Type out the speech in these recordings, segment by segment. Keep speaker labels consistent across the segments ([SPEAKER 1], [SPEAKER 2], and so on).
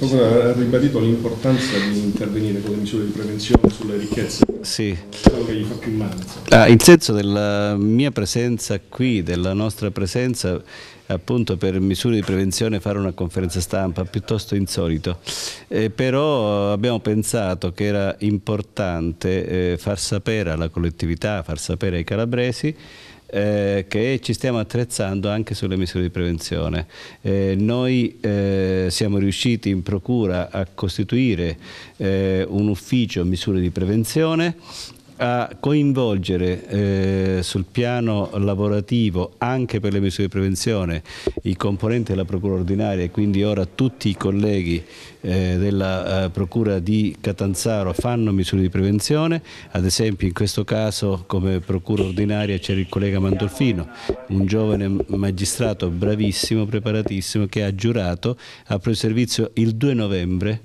[SPEAKER 1] Proprio ha ribadito l'importanza di intervenire con le misure di prevenzione sulle ricchezze, sì. quello che gli fa più male. Ah, il senso della mia presenza qui, della nostra presenza appunto per misure di prevenzione fare una conferenza stampa piuttosto insolito, eh, però abbiamo pensato che era importante eh, far sapere alla collettività, far sapere ai calabresi eh, che ci stiamo attrezzando anche sulle misure di prevenzione. Eh, noi eh, siamo riusciti in procura a costituire eh, un ufficio misure di prevenzione a coinvolgere eh, sul piano lavorativo anche per le misure di prevenzione i componenti della Procura ordinaria e quindi ora tutti i colleghi eh, della eh, Procura di Catanzaro fanno misure di prevenzione, ad esempio in questo caso come Procura ordinaria c'era il collega Mandolfino, un giovane magistrato bravissimo, preparatissimo che ha giurato, ha preso servizio il 2 novembre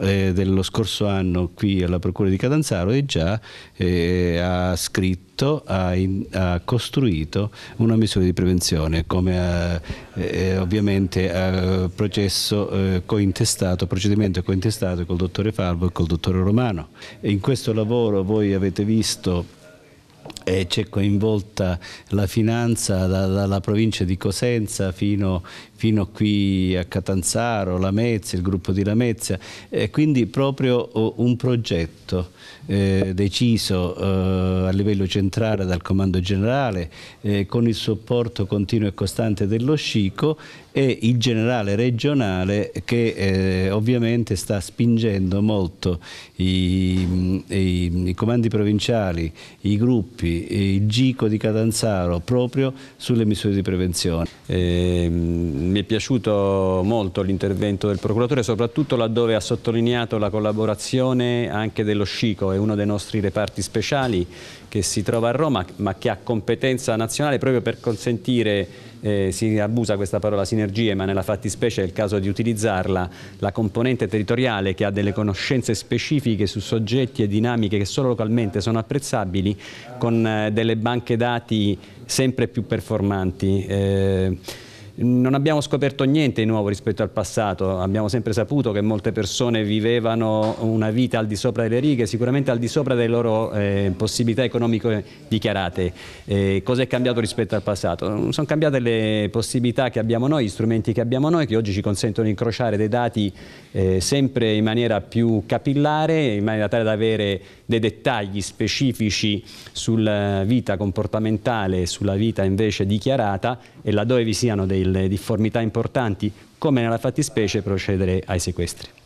[SPEAKER 1] eh, dello scorso anno qui alla Procura di Catanzaro e già eh, ha scritto, ha, in, ha, costruito una misura di prevenzione come ha, eh, eh, ovviamente ha processo eh, cointestato, procedimento cointestato col dottore Falvo e col dottore Romano. E in questo lavoro voi avete visto eh, c'è coinvolta la finanza da, dalla provincia di Cosenza fino, fino qui a Catanzaro, Lamezia, il gruppo di Lamezia, eh, quindi proprio oh, un progetto eh, deciso eh, a livello centrale dal Comando Generale eh, con il supporto continuo e costante dello Scico e il generale regionale che eh, ovviamente sta spingendo molto i, i, i, comandi provinciali, i gruppi, il GICO di Catanzaro proprio sulle misure di prevenzione. Eh, mi è
[SPEAKER 2] piaciuto molto l'intervento del procuratore soprattutto laddove ha sottolineato la collaborazione anche dello SCICO, è uno dei nostri reparti speciali che si trova a Roma ma che ha competenza nazionale proprio per consentire, eh, si abusa questa parola, sinergia sinergie, ma nella fattispecie è il caso di utilizzarla, la componente territoriale che ha delle conoscenze specifiche su soggetti e dinamiche che solo localmente sono apprezzabili, con eh, delle banche dati sempre più performanti. Eh, non abbiamo scoperto niente di nuovo rispetto al passato, abbiamo sempre saputo che molte persone vivevano una vita al di sopra delle righe, sicuramente al di sopra delle loro eh, possibilità economiche dichiarate. Eh, cosa è cambiato rispetto al passato? Sono cambiate le possibilità che abbiamo noi, gli strumenti che abbiamo noi, che oggi ci consentono di incrociare dei dati eh, sempre in maniera più capillare, in maniera tale da avere dei dettagli specifici sulla vita comportamentale, sulla vita invece dichiarata e laddove vi siano dei delle difformità importanti, come nella fattispecie procedere ai
[SPEAKER 1] sequestri.